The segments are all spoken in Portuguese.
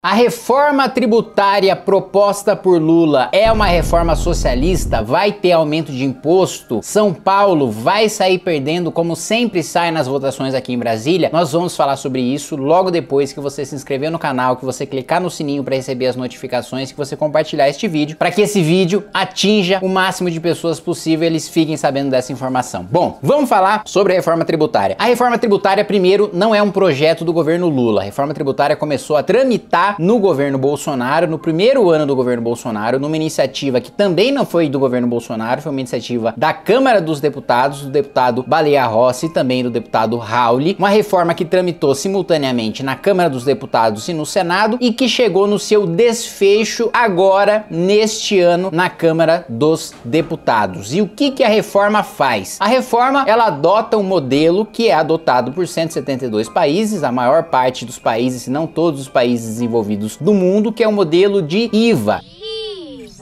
A reforma tributária proposta por Lula é uma reforma socialista? Vai ter aumento de imposto? São Paulo vai sair perdendo, como sempre sai nas votações aqui em Brasília? Nós vamos falar sobre isso logo depois que você se inscrever no canal, que você clicar no sininho para receber as notificações, que você compartilhar este vídeo, para que esse vídeo atinja o máximo de pessoas possível e eles fiquem sabendo dessa informação. Bom, vamos falar sobre a reforma tributária. A reforma tributária, primeiro, não é um projeto do governo Lula. A reforma tributária começou a tramitar no governo Bolsonaro, no primeiro ano do governo Bolsonaro, numa iniciativa que também não foi do governo Bolsonaro, foi uma iniciativa da Câmara dos Deputados, do deputado Baleia Rossi e também do deputado Rauli, uma reforma que tramitou simultaneamente na Câmara dos Deputados e no Senado e que chegou no seu desfecho agora, neste ano, na Câmara dos Deputados. E o que, que a reforma faz? A reforma ela adota um modelo que é adotado por 172 países, a maior parte dos países, se não todos os países desenvolvidos desenvolvidos do mundo, que é o modelo de IVA.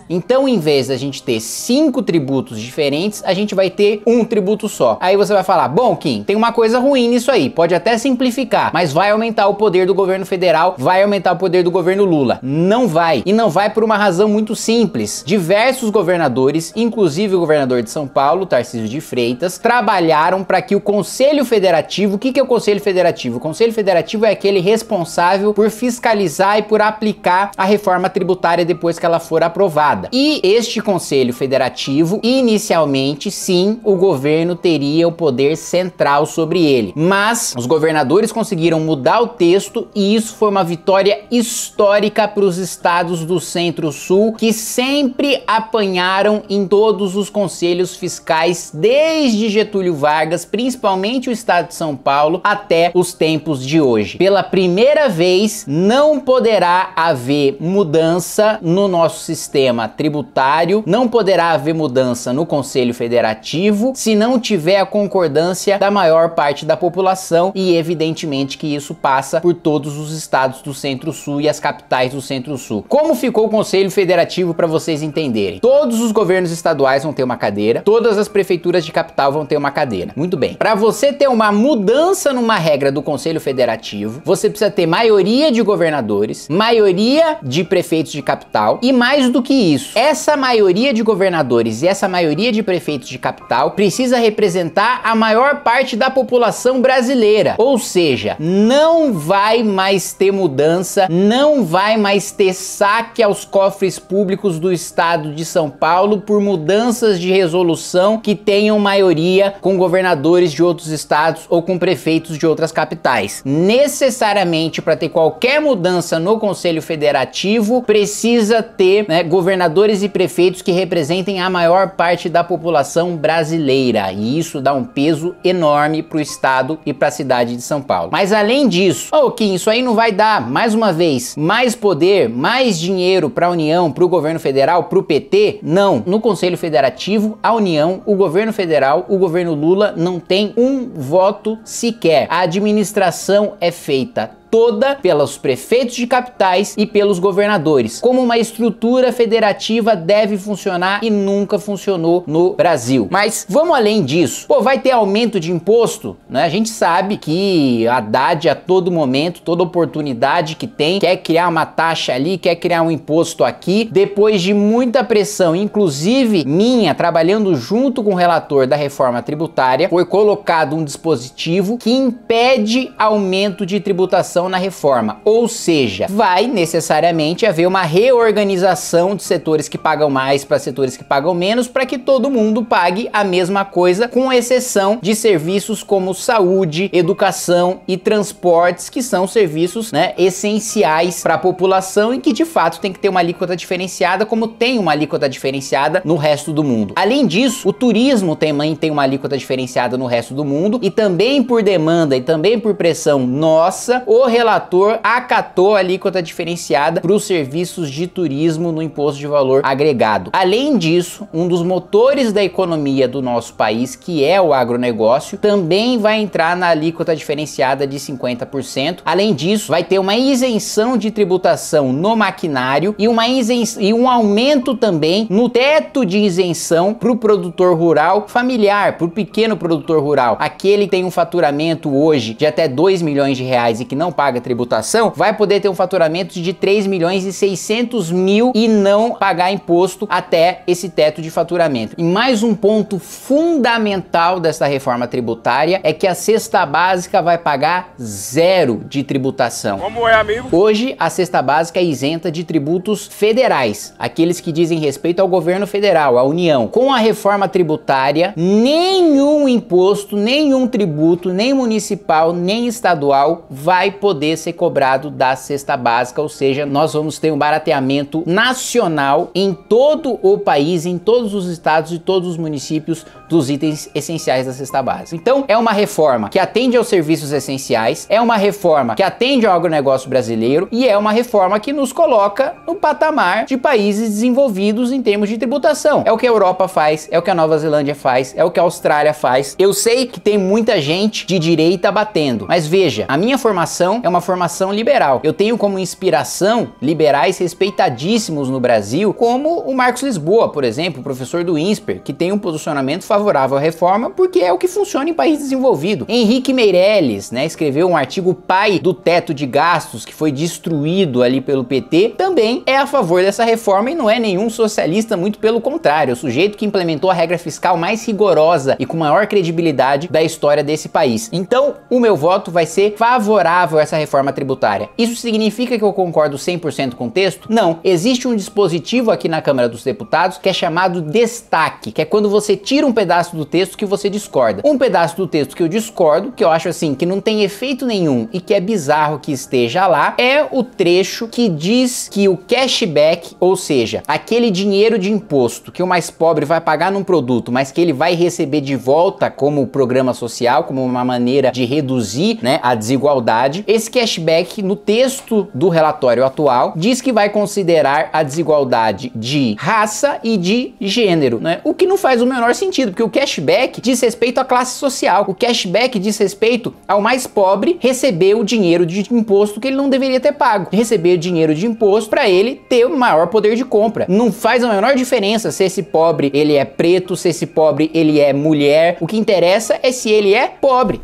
Então, em vez da gente ter cinco tributos diferentes, a gente vai ter um tributo só. Aí você vai falar, bom, Kim, tem uma coisa ruim nisso aí, pode até simplificar, mas vai aumentar o poder do governo federal, vai aumentar o poder do governo Lula. Não vai. E não vai por uma razão muito simples. Diversos governadores, inclusive o governador de São Paulo, Tarcísio de Freitas, trabalharam para que o Conselho Federativo, o que, que é o Conselho Federativo? O Conselho Federativo é aquele responsável por fiscalizar e por aplicar a reforma tributária depois que ela for aprovada. E este Conselho Federativo, inicialmente, sim, o governo teria o poder central sobre ele. Mas os governadores conseguiram mudar o texto e isso foi uma vitória histórica para os estados do Centro-Sul que sempre apanharam em todos os conselhos fiscais desde Getúlio Vargas, principalmente o estado de São Paulo, até os tempos de hoje. Pela primeira vez, não poderá haver mudança no nosso sistema tributário, não poderá haver mudança no Conselho Federativo se não tiver a concordância da maior parte da população e evidentemente que isso passa por todos os estados do Centro-Sul e as capitais do Centro-Sul. Como ficou o Conselho Federativo para vocês entenderem? Todos os governos estaduais vão ter uma cadeira, todas as prefeituras de capital vão ter uma cadeira. Muito bem. Para você ter uma mudança numa regra do Conselho Federativo, você precisa ter maioria de governadores, maioria de prefeitos de capital e mais do que isso isso. Essa maioria de governadores e essa maioria de prefeitos de capital precisa representar a maior parte da população brasileira. Ou seja, não vai mais ter mudança, não vai mais ter saque aos cofres públicos do estado de São Paulo por mudanças de resolução que tenham maioria com governadores de outros estados ou com prefeitos de outras capitais. Necessariamente para ter qualquer mudança no Conselho Federativo precisa ter né, governadores governadores e prefeitos que representem a maior parte da população brasileira, e isso dá um peso enorme para o estado e para a cidade de São Paulo. Mas além disso, o oh, isso aí não vai dar, mais uma vez, mais poder, mais dinheiro para a União, para o governo federal, para o PT? Não. No Conselho Federativo, a União, o governo federal, o governo Lula não tem um voto sequer. A administração é feita toda pelos prefeitos de capitais e pelos governadores, como uma estrutura federativa deve funcionar e nunca funcionou no Brasil. Mas vamos além disso. Pô, vai ter aumento de imposto? Né? A gente sabe que a Haddad a todo momento, toda oportunidade que tem, quer criar uma taxa ali, quer criar um imposto aqui. Depois de muita pressão, inclusive minha, trabalhando junto com o relator da reforma tributária, foi colocado um dispositivo que impede aumento de tributação na reforma, ou seja, vai necessariamente haver uma reorganização de setores que pagam mais para setores que pagam menos, para que todo mundo pague a mesma coisa, com exceção de serviços como saúde, educação e transportes, que são serviços né, essenciais para a população e que de fato tem que ter uma alíquota diferenciada, como tem uma alíquota diferenciada no resto do mundo. Além disso, o turismo também tem uma alíquota diferenciada no resto do mundo e também por demanda e também por pressão nossa, o relator acatou a alíquota diferenciada para os serviços de turismo no imposto de valor agregado. Além disso, um dos motores da economia do nosso país, que é o agronegócio, também vai entrar na alíquota diferenciada de 50%. Além disso, vai ter uma isenção de tributação no maquinário e, uma e um aumento também no teto de isenção para o produtor rural familiar, para o pequeno produtor rural. Aquele que tem um faturamento hoje de até 2 milhões de reais e que não paga tributação vai poder ter um faturamento de 3 milhões e 600 mil e não pagar imposto até esse teto de faturamento. E mais um ponto fundamental dessa reforma tributária é que a cesta básica vai pagar zero de tributação. Como é, amigo? Hoje a cesta básica é isenta de tributos federais, aqueles que dizem respeito ao governo federal, à União. Com a reforma tributária, nenhum imposto, nenhum tributo, nem municipal, nem estadual vai poder poder ser cobrado da cesta básica, ou seja, nós vamos ter um barateamento nacional em todo o país, em todos os estados e todos os municípios dos itens essenciais da cesta básica. Então, é uma reforma que atende aos serviços essenciais, é uma reforma que atende ao agronegócio brasileiro e é uma reforma que nos coloca no patamar de países desenvolvidos em termos de tributação. É o que a Europa faz, é o que a Nova Zelândia faz, é o que a Austrália faz. Eu sei que tem muita gente de direita batendo, mas veja, a minha formação formação é uma formação liberal. Eu tenho como inspiração liberais respeitadíssimos no Brasil, como o Marcos Lisboa, por exemplo, professor do INSPER, que tem um posicionamento favorável à reforma porque é o que funciona em país desenvolvido. Henrique Meirelles, né, escreveu um artigo pai do teto de gastos que foi destruído ali pelo PT, também é a favor dessa reforma e não é nenhum socialista, muito pelo contrário, é o sujeito que implementou a regra fiscal mais rigorosa e com maior credibilidade da história desse país. Então, o meu voto vai ser favorável a essa reforma tributária. Isso significa que eu concordo 100% com o texto? Não. Existe um dispositivo aqui na Câmara dos Deputados que é chamado destaque, que é quando você tira um pedaço do texto que você discorda. Um pedaço do texto que eu discordo, que eu acho assim, que não tem efeito nenhum e que é bizarro que esteja lá, é o trecho que diz que o cashback, ou seja, aquele dinheiro de imposto que o mais pobre vai pagar num produto, mas que ele vai receber de volta como programa social, como uma maneira de reduzir né, a desigualdade, esse cashback, no texto do relatório atual, diz que vai considerar a desigualdade de raça e de gênero, né? O que não faz o menor sentido, porque o cashback diz respeito à classe social. O cashback diz respeito ao mais pobre receber o dinheiro de imposto que ele não deveria ter pago. Receber dinheiro de imposto para ele ter o maior poder de compra. Não faz a menor diferença se esse pobre ele é preto, se esse pobre ele é mulher. O que interessa é se ele é pobre.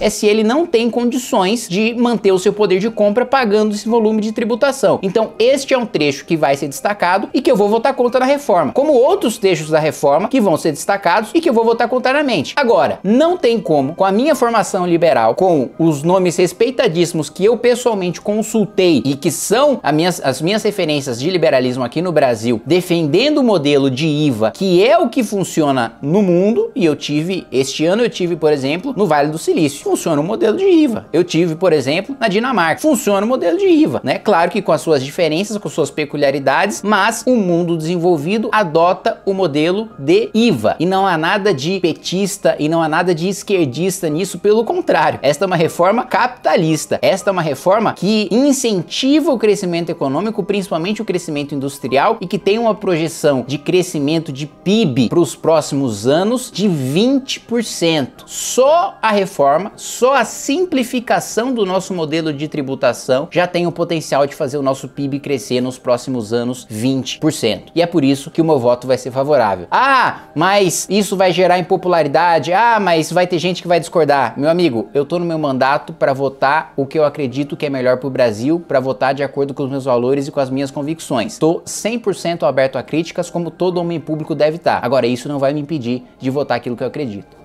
É se ele não tem condições de manter manter o seu poder de compra pagando esse volume de tributação. Então, este é um trecho que vai ser destacado e que eu vou votar contra na reforma, como outros trechos da reforma que vão ser destacados e que eu vou votar contrariamente. Agora, não tem como, com a minha formação liberal, com os nomes respeitadíssimos que eu pessoalmente consultei e que são minhas, as minhas referências de liberalismo aqui no Brasil, defendendo o modelo de IVA, que é o que funciona no mundo, e eu tive, este ano eu tive, por exemplo, no Vale do Silício, funciona o modelo de IVA. Eu tive, por exemplo, exemplo, na Dinamarca. Funciona o modelo de IVA, né? Claro que com as suas diferenças, com suas peculiaridades, mas o mundo desenvolvido adota o modelo de IVA. E não há nada de petista e não há nada de esquerdista nisso, pelo contrário. Esta é uma reforma capitalista. Esta é uma reforma que incentiva o crescimento econômico, principalmente o crescimento industrial e que tem uma projeção de crescimento de PIB para os próximos anos de 20%. Só a reforma, só a simplificação do nosso nosso modelo de tributação já tem o potencial de fazer o nosso PIB crescer nos próximos anos 20%. E é por isso que o meu voto vai ser favorável. Ah, mas isso vai gerar impopularidade. Ah, mas vai ter gente que vai discordar. Meu amigo, eu tô no meu mandato para votar o que eu acredito que é melhor pro Brasil, para votar de acordo com os meus valores e com as minhas convicções. Tô 100% aberto a críticas, como todo homem público deve estar. Tá. Agora, isso não vai me impedir de votar aquilo que eu acredito.